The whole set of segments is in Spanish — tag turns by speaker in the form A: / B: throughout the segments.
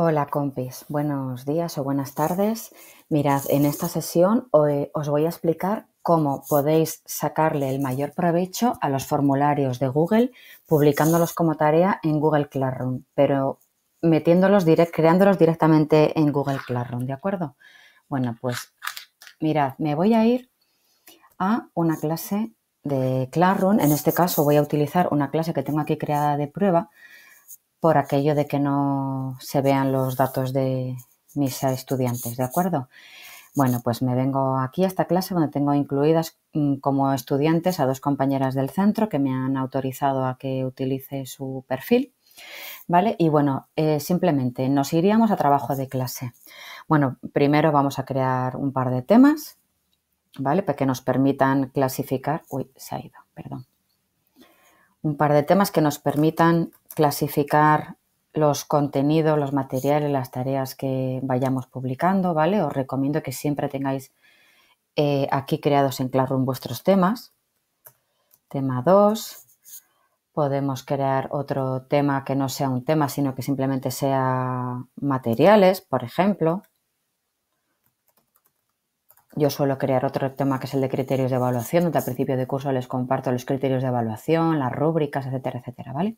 A: Hola compis, buenos días o buenas tardes. Mirad, en esta sesión os voy a explicar cómo podéis sacarle el mayor provecho a los formularios de Google publicándolos como tarea en Google Classroom, pero metiéndolos creándolos directamente en Google Classroom, ¿de acuerdo? Bueno, pues mirad, me voy a ir a una clase de Classroom. En este caso voy a utilizar una clase que tengo aquí creada de prueba por aquello de que no se vean los datos de mis estudiantes, ¿de acuerdo? Bueno, pues me vengo aquí a esta clase donde tengo incluidas mm, como estudiantes a dos compañeras del centro que me han autorizado a que utilice su perfil. ¿Vale? Y bueno, eh, simplemente nos iríamos a trabajo de clase. Bueno, primero vamos a crear un par de temas, ¿vale? Para que nos permitan clasificar. Uy, se ha ido, perdón. Un par de temas que nos permitan clasificar los contenidos, los materiales, las tareas que vayamos publicando, ¿vale? Os recomiendo que siempre tengáis eh, aquí creados en claro vuestros temas. Tema 2. Podemos crear otro tema que no sea un tema, sino que simplemente sea materiales, por ejemplo. Yo suelo crear otro tema que es el de criterios de evaluación, donde al principio de curso les comparto los criterios de evaluación, las rúbricas, etcétera, etcétera, ¿vale?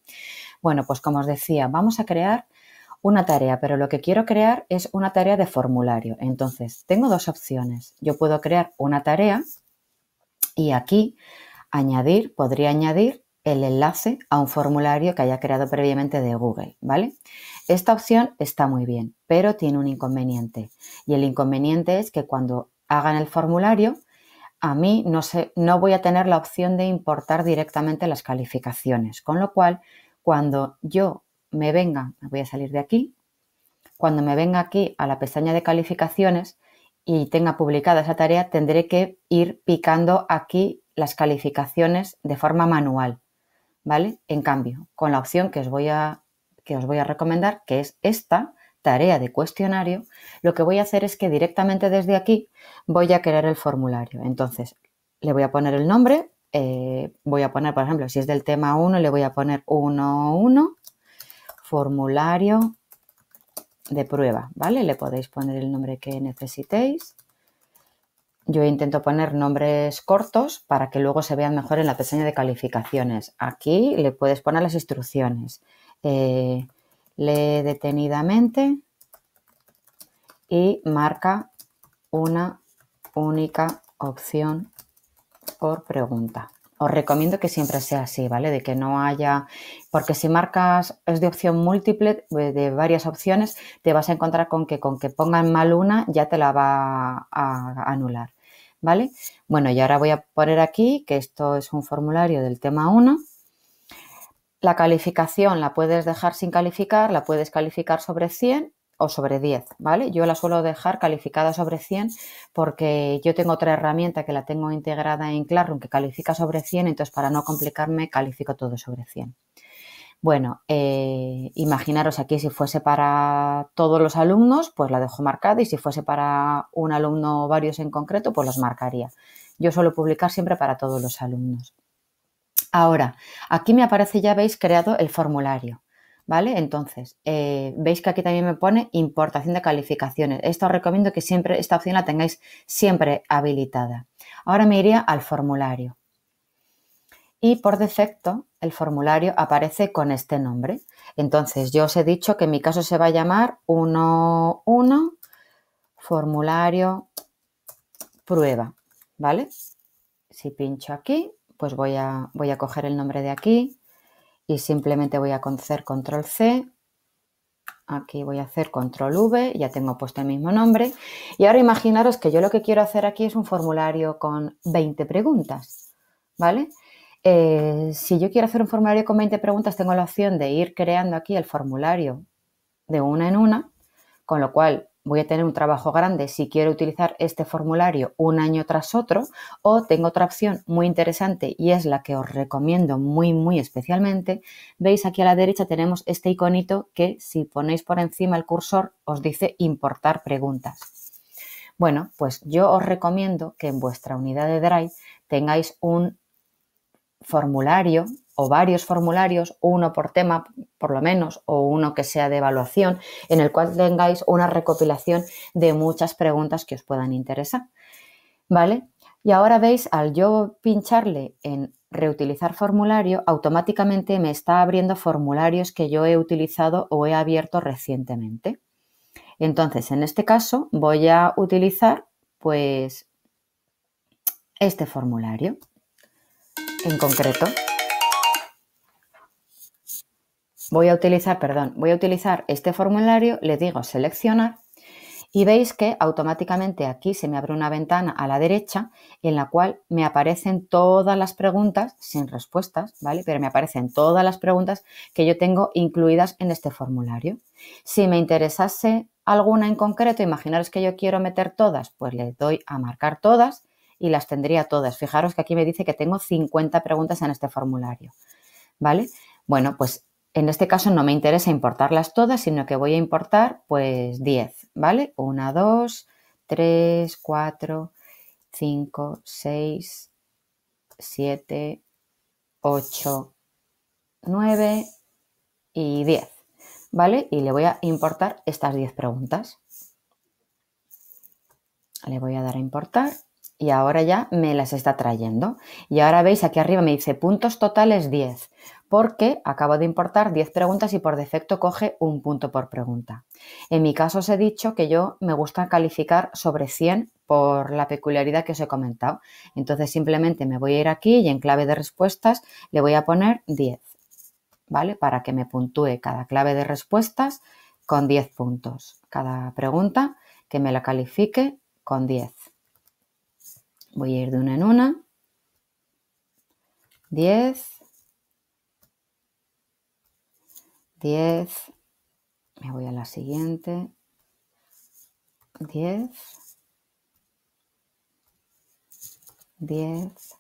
A: Bueno, pues como os decía, vamos a crear una tarea, pero lo que quiero crear es una tarea de formulario. Entonces, tengo dos opciones. Yo puedo crear una tarea y aquí añadir, podría añadir el enlace a un formulario que haya creado previamente de Google, ¿vale? Esta opción está muy bien, pero tiene un inconveniente. Y el inconveniente es que cuando hagan el formulario, a mí no, no voy a tener la opción de importar directamente las calificaciones, con lo cual cuando yo me venga, me voy a salir de aquí, cuando me venga aquí a la pestaña de calificaciones y tenga publicada esa tarea, tendré que ir picando aquí las calificaciones de forma manual, ¿vale? En cambio, con la opción que os voy a, que os voy a recomendar, que es esta, tarea de cuestionario, lo que voy a hacer es que directamente desde aquí voy a crear el formulario. Entonces, le voy a poner el nombre, eh, voy a poner, por ejemplo, si es del tema 1, le voy a poner 1.1, formulario de prueba, ¿vale? Le podéis poner el nombre que necesitéis. Yo intento poner nombres cortos para que luego se vean mejor en la pestaña de calificaciones. Aquí le puedes poner las instrucciones. Eh, Lee detenidamente y marca una única opción por pregunta. Os recomiendo que siempre sea así, ¿vale? De que no haya, porque si marcas es de opción múltiple, eh, de varias opciones, te vas a encontrar con que con que pongan mal una ya te la va a anular, ¿vale? Bueno, y ahora voy a poner aquí que esto es un formulario del tema 1 la calificación la puedes dejar sin calificar, la puedes calificar sobre 100 o sobre 10, ¿vale? Yo la suelo dejar calificada sobre 100 porque yo tengo otra herramienta que la tengo integrada en Classroom que califica sobre 100, entonces para no complicarme califico todo sobre 100. Bueno, eh, imaginaros aquí si fuese para todos los alumnos, pues la dejo marcada y si fuese para un alumno o varios en concreto, pues los marcaría. Yo suelo publicar siempre para todos los alumnos. Ahora, aquí me aparece ya, veis, creado el formulario. ¿Vale? Entonces, eh, veis que aquí también me pone importación de calificaciones. Esto os recomiendo que siempre esta opción la tengáis siempre habilitada. Ahora me iría al formulario. Y por defecto, el formulario aparece con este nombre. Entonces, yo os he dicho que en mi caso se va a llamar 11 formulario prueba. ¿Vale? Si pincho aquí, pues voy a, voy a coger el nombre de aquí y simplemente voy a hacer control C. Aquí voy a hacer control V, ya tengo puesto el mismo nombre. Y ahora imaginaros que yo lo que quiero hacer aquí es un formulario con 20 preguntas, ¿vale? Eh, si yo quiero hacer un formulario con 20 preguntas, tengo la opción de ir creando aquí el formulario de una en una, con lo cual voy a tener un trabajo grande si quiero utilizar este formulario un año tras otro o tengo otra opción muy interesante y es la que os recomiendo muy muy especialmente. Veis aquí a la derecha tenemos este iconito que si ponéis por encima el cursor os dice importar preguntas. Bueno, pues yo os recomiendo que en vuestra unidad de Drive tengáis un formulario o varios formularios, uno por tema por lo menos, o uno que sea de evaluación, en el cual tengáis una recopilación de muchas preguntas que os puedan interesar. ¿Vale? Y ahora veis, al yo pincharle en reutilizar formulario, automáticamente me está abriendo formularios que yo he utilizado o he abierto recientemente. Entonces, en este caso, voy a utilizar pues este formulario en concreto voy a utilizar, perdón, voy a utilizar este formulario, le digo seleccionar y veis que automáticamente aquí se me abre una ventana a la derecha en la cual me aparecen todas las preguntas sin respuestas, ¿vale? Pero me aparecen todas las preguntas que yo tengo incluidas en este formulario. Si me interesase alguna en concreto, imaginaros que yo quiero meter todas, pues le doy a marcar todas y las tendría todas. Fijaros que aquí me dice que tengo 50 preguntas en este formulario, ¿vale? Bueno, pues en este caso no me interesa importarlas todas, sino que voy a importar pues 10, ¿vale? 1, 2, 3, 4, 5, 6, 7, 8, 9 y 10, ¿vale? Y le voy a importar estas 10 preguntas. Le voy a dar a importar y ahora ya me las está trayendo. Y ahora veis aquí arriba me dice puntos totales 10 porque acabo de importar 10 preguntas y por defecto coge un punto por pregunta. En mi caso os he dicho que yo me gusta calificar sobre 100 por la peculiaridad que os he comentado. Entonces simplemente me voy a ir aquí y en clave de respuestas le voy a poner 10, ¿vale? Para que me puntúe cada clave de respuestas con 10 puntos. Cada pregunta que me la califique con 10. Voy a ir de una en una. 10, 10, me voy a la siguiente, 10, 10,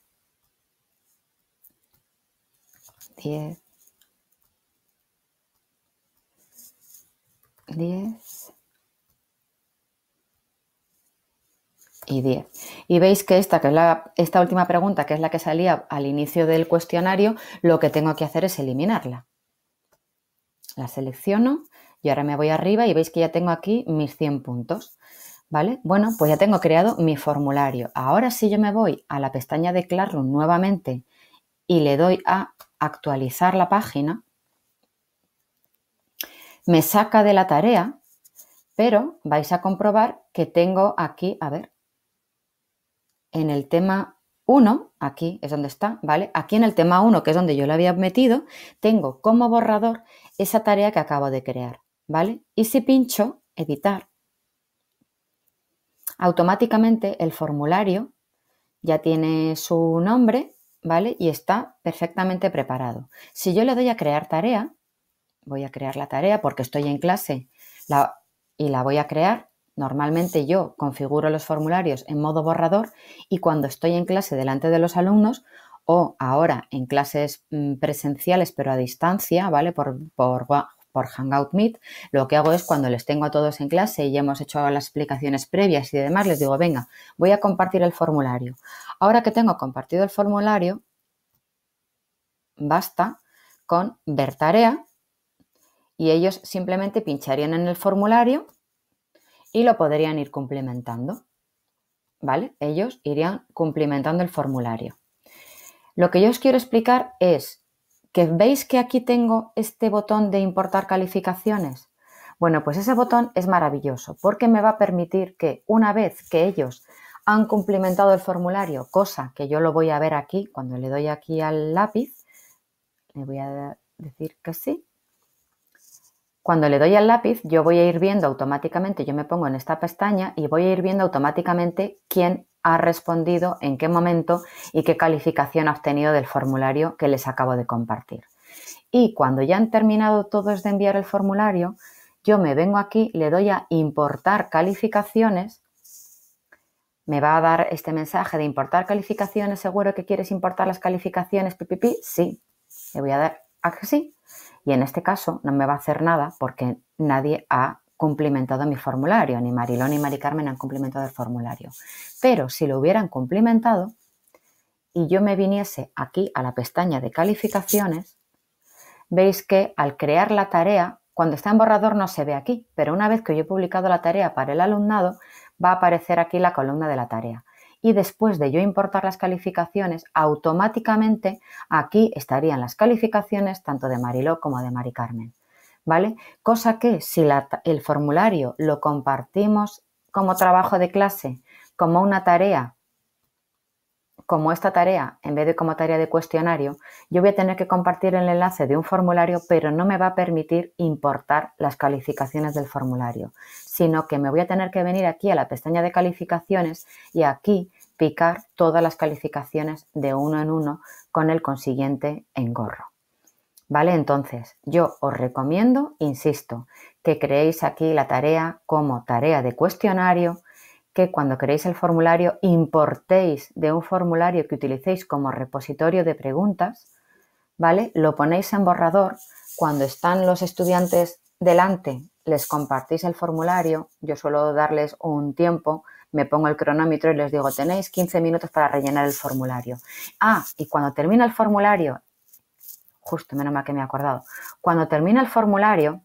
A: 10, 10 y 10. Y veis que esta, que esta última pregunta, que es la que salía al inicio del cuestionario, lo que tengo que hacer es eliminarla. La selecciono y ahora me voy arriba y veis que ya tengo aquí mis 100 puntos. ¿Vale? Bueno, pues ya tengo creado mi formulario. Ahora si yo me voy a la pestaña de Classroom nuevamente y le doy a actualizar la página, me saca de la tarea, pero vais a comprobar que tengo aquí, a ver, en el tema uno, aquí es donde está, ¿vale? Aquí en el tema 1, que es donde yo lo había metido, tengo como borrador esa tarea que acabo de crear, ¿vale? Y si pincho editar, automáticamente el formulario ya tiene su nombre, ¿vale? Y está perfectamente preparado. Si yo le doy a crear tarea, voy a crear la tarea porque estoy en clase y la voy a crear, Normalmente yo configuro los formularios en modo borrador y cuando estoy en clase delante de los alumnos o ahora en clases mm, presenciales pero a distancia, ¿vale? Por, por, por Hangout Meet, lo que hago es cuando les tengo a todos en clase y ya hemos hecho las explicaciones previas y demás, les digo, venga, voy a compartir el formulario. Ahora que tengo compartido el formulario, basta con ver tarea y ellos simplemente pincharían en el formulario y lo podrían ir complementando. ¿Vale? Ellos irían complementando el formulario. Lo que yo os quiero explicar es que veis que aquí tengo este botón de importar calificaciones. Bueno, pues ese botón es maravilloso porque me va a permitir que una vez que ellos han complementado el formulario, cosa que yo lo voy a ver aquí cuando le doy aquí al lápiz, le voy a decir que sí, cuando le doy al lápiz, yo voy a ir viendo automáticamente, yo me pongo en esta pestaña y voy a ir viendo automáticamente quién ha respondido, en qué momento y qué calificación ha obtenido del formulario que les acabo de compartir. Y cuando ya han terminado todos de enviar el formulario, yo me vengo aquí, le doy a importar calificaciones, me va a dar este mensaje de importar calificaciones, seguro que quieres importar las calificaciones, pipipi, sí, le voy a dar a que sí y en este caso no me va a hacer nada porque nadie ha cumplimentado mi formulario, ni Mariló ni Mari Carmen han cumplimentado el formulario. Pero si lo hubieran cumplimentado y yo me viniese aquí a la pestaña de calificaciones, veis que al crear la tarea, cuando está en borrador no se ve aquí, pero una vez que yo he publicado la tarea para el alumnado, va a aparecer aquí la columna de la tarea y después de yo importar las calificaciones, automáticamente aquí estarían las calificaciones tanto de Mariló como de Mari Carmen. ¿Vale? Cosa que si el formulario lo compartimos como trabajo de clase, como una tarea, como esta tarea, en vez de como tarea de cuestionario, yo voy a tener que compartir el enlace de un formulario, pero no me va a permitir importar las calificaciones del formulario sino que me voy a tener que venir aquí a la pestaña de calificaciones y aquí picar todas las calificaciones de uno en uno con el consiguiente engorro. ¿Vale? Entonces, yo os recomiendo, insisto, que creéis aquí la tarea como tarea de cuestionario, que cuando creéis el formulario importéis de un formulario que utilicéis como repositorio de preguntas, ¿vale? Lo ponéis en borrador, cuando están los estudiantes delante les compartís el formulario, yo suelo darles un tiempo, me pongo el cronómetro y les digo, tenéis 15 minutos para rellenar el formulario. Ah, y cuando termina el formulario, justo, menos mal que me he acordado, cuando termina el formulario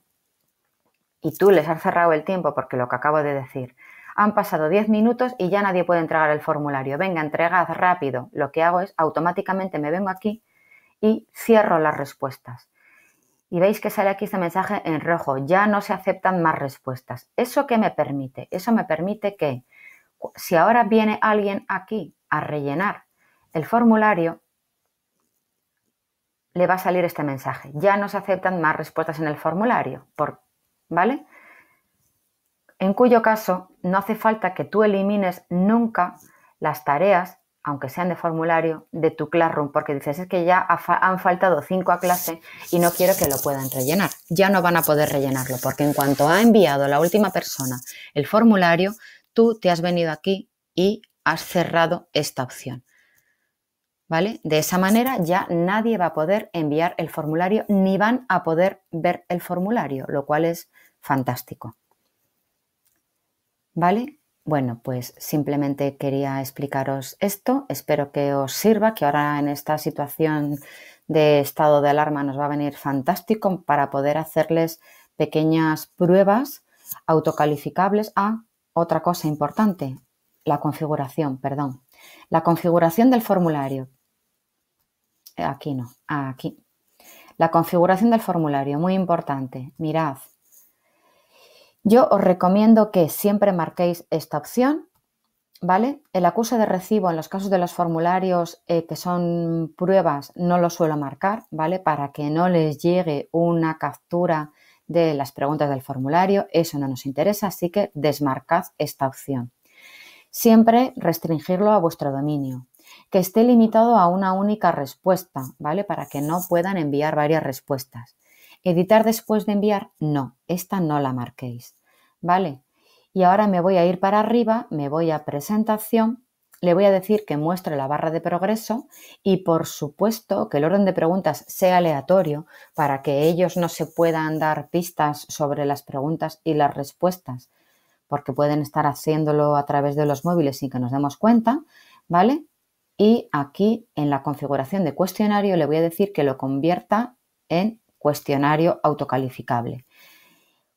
A: y tú les has cerrado el tiempo, porque lo que acabo de decir, han pasado 10 minutos y ya nadie puede entregar el formulario. Venga, entregad rápido. Lo que hago es automáticamente me vengo aquí y cierro las respuestas y veis que sale aquí este mensaje en rojo, ya no se aceptan más respuestas. ¿Eso qué me permite? Eso me permite que si ahora viene alguien aquí a rellenar el formulario, le va a salir este mensaje. Ya no se aceptan más respuestas en el formulario, por, ¿vale? En cuyo caso no hace falta que tú elimines nunca las tareas aunque sean de formulario, de tu classroom, porque dices, es que ya han faltado cinco a clase y no quiero que lo puedan rellenar. Ya no van a poder rellenarlo, porque en cuanto ha enviado la última persona el formulario, tú te has venido aquí y has cerrado esta opción. ¿Vale? De esa manera ya nadie va a poder enviar el formulario ni van a poder ver el formulario, lo cual es fantástico. ¿Vale? Bueno, pues simplemente quería explicaros esto. Espero que os sirva, que ahora en esta situación de estado de alarma nos va a venir fantástico para poder hacerles pequeñas pruebas autocalificables a otra cosa importante, la configuración, perdón. La configuración del formulario. Aquí no, aquí. La configuración del formulario, muy importante. Mirad, yo os recomiendo que siempre marquéis esta opción, ¿vale? El acuse de recibo en los casos de los formularios eh, que son pruebas no lo suelo marcar, ¿vale? Para que no les llegue una captura de las preguntas del formulario, eso no nos interesa, así que desmarcad esta opción. Siempre restringirlo a vuestro dominio, que esté limitado a una única respuesta, ¿vale? Para que no puedan enviar varias respuestas. Editar después de enviar, no, esta no la marquéis. ¿Vale? Y ahora me voy a ir para arriba, me voy a presentación, le voy a decir que muestre la barra de progreso y por supuesto que el orden de preguntas sea aleatorio para que ellos no se puedan dar pistas sobre las preguntas y las respuestas, porque pueden estar haciéndolo a través de los móviles sin que nos demos cuenta, ¿vale? Y aquí en la configuración de cuestionario le voy a decir que lo convierta en cuestionario autocalificable.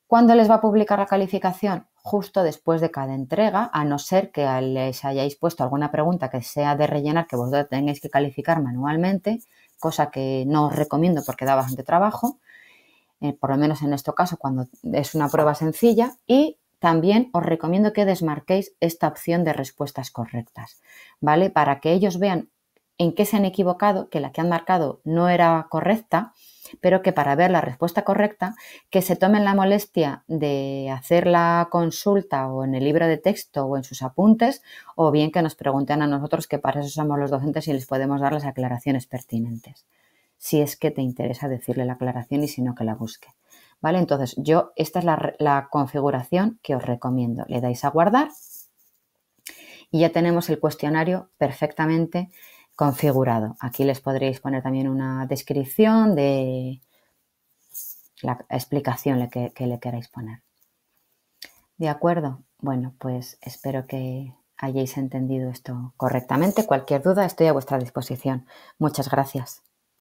A: ¿Cuándo les va a publicar la calificación? Justo después de cada entrega, a no ser que les hayáis puesto alguna pregunta que sea de rellenar que vosotros tengáis que calificar manualmente, cosa que no os recomiendo porque da bastante trabajo, eh, por lo menos en este caso cuando es una prueba sencilla, y también os recomiendo que desmarquéis esta opción de respuestas correctas, ¿vale? Para que ellos vean en qué se han equivocado, que la que han marcado no era correcta pero que para ver la respuesta correcta, que se tomen la molestia de hacer la consulta o en el libro de texto o en sus apuntes, o bien que nos pregunten a nosotros, que para eso somos los docentes y les podemos dar las aclaraciones pertinentes. Si es que te interesa decirle la aclaración y si no, que la busque. ¿Vale? Entonces, yo, esta es la, la configuración que os recomiendo. Le dais a guardar y ya tenemos el cuestionario perfectamente configurado. Aquí les podréis poner también una descripción de la explicación que, que le queráis poner. ¿De acuerdo? Bueno, pues espero que hayáis entendido esto correctamente. Cualquier duda estoy a vuestra disposición. Muchas gracias.